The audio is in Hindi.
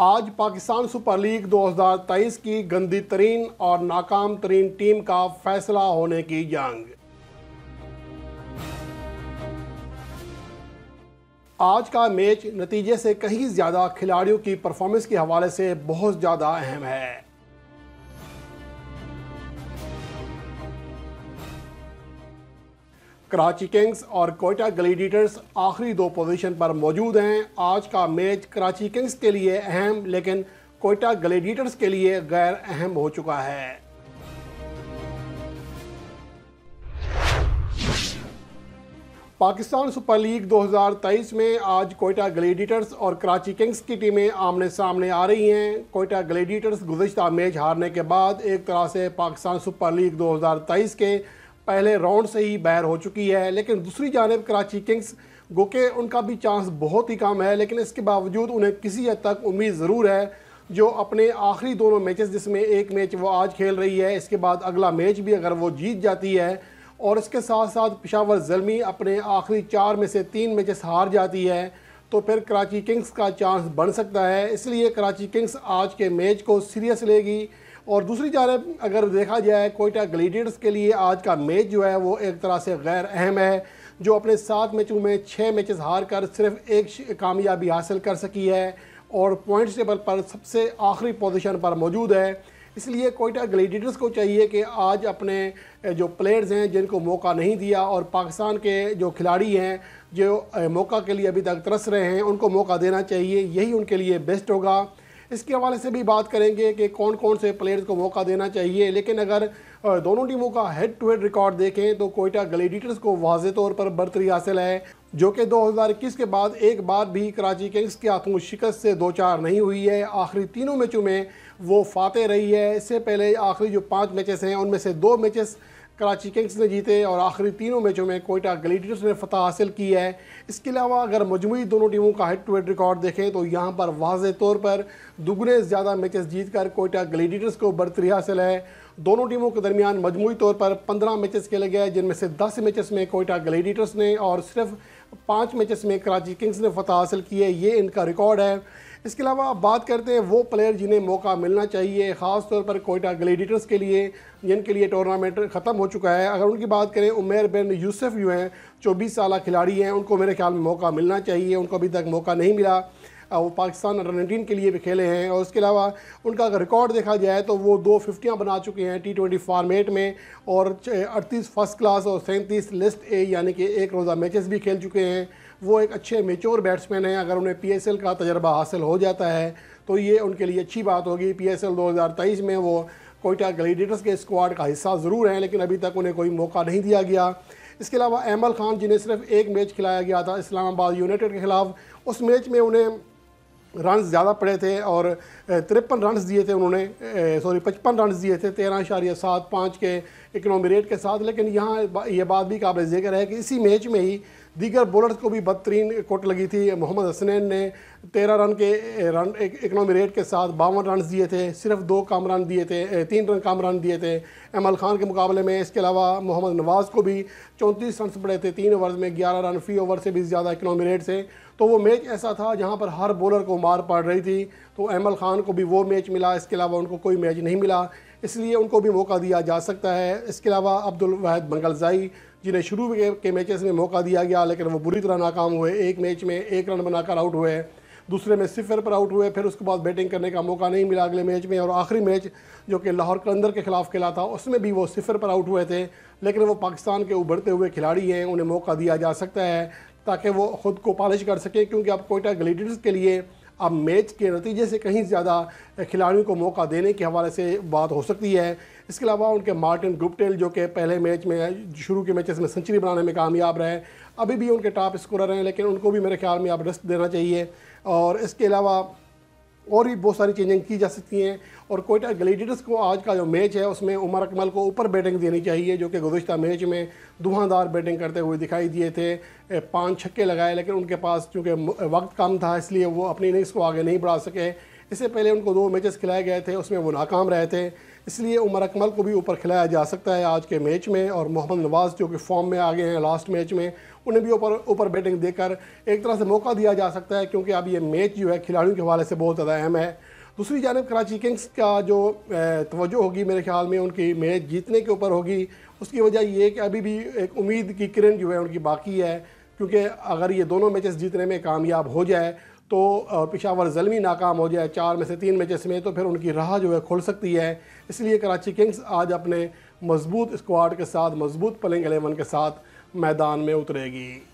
आज पाकिस्तान सुपर लीग दो हज़ार तेईस की गंदी तरीन और नाकाम तरीन टीम का फैसला होने की जंग आज का मैच नतीजे से कहीं ज़्यादा खिलाड़ियों की परफॉर्मेंस के हवाले से बहुत ज़्यादा अहम है कराची किंग्स और कोयटा ग्लेडिएटर्स आखिरी दो पोजीशन पर मौजूद हैं आज का मैच कराची किंग्स के लिए अहम लेकिन कोयटा ग्लेडिएटर्स के लिए गैर अहम हो चुका है पाकिस्तान सुपर लीग 2023 में आज कोयटा ग्लेडिएटर्स और कराची किंग्स की टीमें आमने सामने आ रही हैं कोयटा ग्लेडिएटर्स गुजशत मैच हारने के बाद एक तरह से पाकिस्तान सुपर लीग 2023 के पहले राउंड से ही बैर हो चुकी है लेकिन दूसरी जानब कराची किंग्स गोके उनका भी चांस बहुत ही कम है लेकिन इसके बावजूद उन्हें किसी हद तक उम्मीद ज़रूर है जो अपने आखिरी दोनों मैचेस जिसमें एक मैच वो आज खेल रही है इसके बाद अगला मैच भी अगर वो जीत जाती है और इसके साथ साथ पिशावर जलमी अपने आखिरी चार में से तीन मैचेस हार जाती है तो फिर कराची किंग्स का चांस बढ़ सकता है इसलिए कराची किंग्स आज के मैच को सीरियस लेगी और दूसरी जानब अगर देखा जाए कोयटा ग्लेडियर्स के लिए आज का मैच जो है वो एक तरह से गैर अहम है जो अपने सात मैचों में छः मैचेस हार कर सिर्फ एक कामयाबी हासिल कर सकी है और पॉइंट्स टेबल पर सबसे आखिरी पोजिशन पर मौजूद है इसलिए कोयटा ग्लेडिएटर्स को चाहिए कि आज अपने जो प्लेयर्स हैं जिनको मौका नहीं दिया और पाकिस्तान के जो खिलाड़ी हैं जो मौका के लिए अभी तक तरस रहे हैं उनको मौका देना चाहिए यही उनके लिए बेस्ट होगा इसके हवाले से भी बात करेंगे कि कौन कौन से प्लेयर्स को मौका देना चाहिए लेकिन अगर दोनों टीमों का हेड टू हेड रिकॉर्ड देखें तो कोयटा ग्लेडिएटर्स को वाज तौर पर बर्तरी हासिल है जो कि 2021 के बाद एक बार भी कराची किंग्स के हाथों शिकस्त से दो चार नहीं हुई है आखिरी तीनों मैचों में वो फाते रही है इससे पहले आखिरी जो पाँच मैचेस हैं उनमें से दो मैचेस कराची किंग्स ने जीते और आखिरी तीनों मैचों में कोयटा ग्लेडियर्स ने फतह हासिल की है इसके अलावा अगर मजमू दोनों टीमों का हेड टू हेड रिकॉर्ड देखें तो यहाँ पर वाज तौर पर दुगने ज़्यादा मैचेस जीतकर कोयटा ग्लेडियर्स को बरतरी हासिल है दोनों टीमों के दरमियान मजमू तौर पर पंद्रह मैचेस खेले गए जिनमें से दस मैचेस में कोयटा ग्लेडियर्स ने और सिर्फ पाँच मैचेस में कराची किंग्स ने फतह हासिल की है ये इनका रिकॉर्ड है इसके अलावा आप बात करते हैं वो प्लेयर जिन्हें मौका मिलना चाहिए ख़ास तौर पर कोयटा ग्लेडिटर्स के लिए जिनके लिए टूर्नामेंट ख़त्म हो चुका है अगर उनकी बात करें उमेर बिन यूसुफ जो हैं चौबीस साल खिलाड़ी हैं उनको मेरे ख्याल में मौका मिलना चाहिए उनको अभी तक मौका नहीं मिला वो पाकिस्तान अंडर नाइनटीन के लिए भी खेले हैं और उसके अलावा उनका अगर रिकॉर्ड देखा जाए तो वो दो फिफ्टियाँ बना चुके हैं टी ट्वेंटी फार्मेट में और अड़तीस फर्स्ट क्लास और सैंतीस लिस्ट ए यानी कि एक रोज़ा मैचेस भी खेल चुके हैं वो एक अच्छे मेच्योर बैट्समैन हैं अगर उन्हें पी का तजर्बा हासिल हो जाता है तो ये उनके लिए अच्छी बात होगी पी एस में वो कोयटा ग्लीडेटर्स के स्क्वाड का हिस्सा ज़रूर हैं लेकिन अभी तक उन्हें कोई मौका नहीं दिया गया इसके अलावा अहमल खान जिन्हें सिर्फ एक मैच खिलाया गया था इस्लामाबाद यूनाइटेड के ख़िलाफ़ उस मैच में उन्हें रन ज़्यादा पड़े थे और तिरपन रन दिए थे उन्होंने सॉरी पचपन रन दिए थे तेरह इशारिया सात पाँच के इकनॉमी रेट के साथ लेकिन यहाँ ये बात भी काबिल जिक्र है कि इसी मैच में ही दीगर बॉलर्स को भी बदतरीन कोट लगी थी मोहम्मद हसनैन ने तेरह रन के रन इकनॉमी रेट के साथ बावन रन दिए थे सिर्फ दो काम रन दिए थे तीन रन काम रन दिए थे एमल खान के मुकाबले में इसके अलावा मोहम्मद नवाज़ को भी चौंतीस रन पड़े थे तीन ओवर में ग्यारह रन फी ओवर से भी ज़्यादा इकनॉमी रेट से तो वो मैच ऐसा था जहाँ पर हर बॉलर को मार पड़ रही थी तो अहमल खान को भी वो मैच मिला इसके अलावा उनको कोई मैच नहीं मिला इसलिए उनको भी मौका दिया जा सकता है इसके अलावा अब्दुल वाहिद बंगलजाई जिन्हें शुरू के, मैचेस में मौका दिया गया लेकिन वो बुरी तरह नाकाम हुए एक मैच में एक रन बनाकर आउट हुए दूसरे में सिफर पर आउट हुए फिर उसके बाद बैटिंग करने का मौका नहीं मिला अगले मैच में और आखिरी मैच जो कि लाहौर कलंदर के खिलाफ खेला था उसमें भी वो सिफर पर आउट हुए थे लेकिन वो पाकिस्तान के उभरते हुए खिलाड़ी हैं उन्हें मौका दिया जा सकता है ताकि वो ख़ुद को पॉलिश कर सकें क्योंकि आप कोयटा ग्लेडियर्स के लिए अब मैच के नतीजे से कहीं ज़्यादा खिलाड़ियों को मौका देने के हवाले से बात हो सकती है इसके अलावा उनके मार्टिन गुप्टेल जो कि पहले मैच में शुरू के मैचेस में सेंचुरी बनाने में कामयाब रहे अभी भी उनके टॉप स्कोरर हैं लेकिन उनको भी मेरे ख्याल में अब रेस्ट देना चाहिए और इसके अलावा और भी बहुत सारी चेंजिंग की जा सकती हैं और कोयटा ग्लेडियर्स को आज का जो मैच है उसमें उमर अकमल को ऊपर बैटिंग देनी चाहिए जो कि गुजशत मैच में धुआंधार बैटिंग करते हुए दिखाई दिए थे पाँच छक्के लगाए लेकिन उनके पास चूँकि वक्त कम था इसलिए वो अपनी इनिंग्स को आगे नहीं बढ़ा सके इससे पहले उनको दो मैचेस खिलाए गए थे उसमें वो नाकाम रहे थे इसलिए उमर अकमल को भी ऊपर खिलाया जा सकता है आज के मैच में और मोहम्मद नवाज़ जो कि फॉर्म में आ गए हैं लास्ट मैच में उन्हें भी ऊपर ऊपर बैटिंग देकर एक तरह से मौका दिया जा सकता है क्योंकि अब ये मैच जो है खिलाड़ियों के हवाले से बहुत ज़्यादा अहम है दूसरी जानब कराची किंग्स का जो तवज्जो होगी मेरे ख्याल में उनकी मैच जीतने के ऊपर होगी उसकी वजह ये कि अभी भी एक उम्मीद की किरण जो है उनकी बाकी है क्योंकि अगर ये दोनों मैचेस जीतने में कामयाब हो जाए तो पिशावर जलमी नाकाम हो जाए चार में से तीन मैचेस में तो फिर उनकी राह जो है खुल सकती है इसलिए कराची किंग्स आज अपने मजबूत स्क्वाड के साथ मजबूत पलिंग एलेवन के साथ मैदान में उतरेगी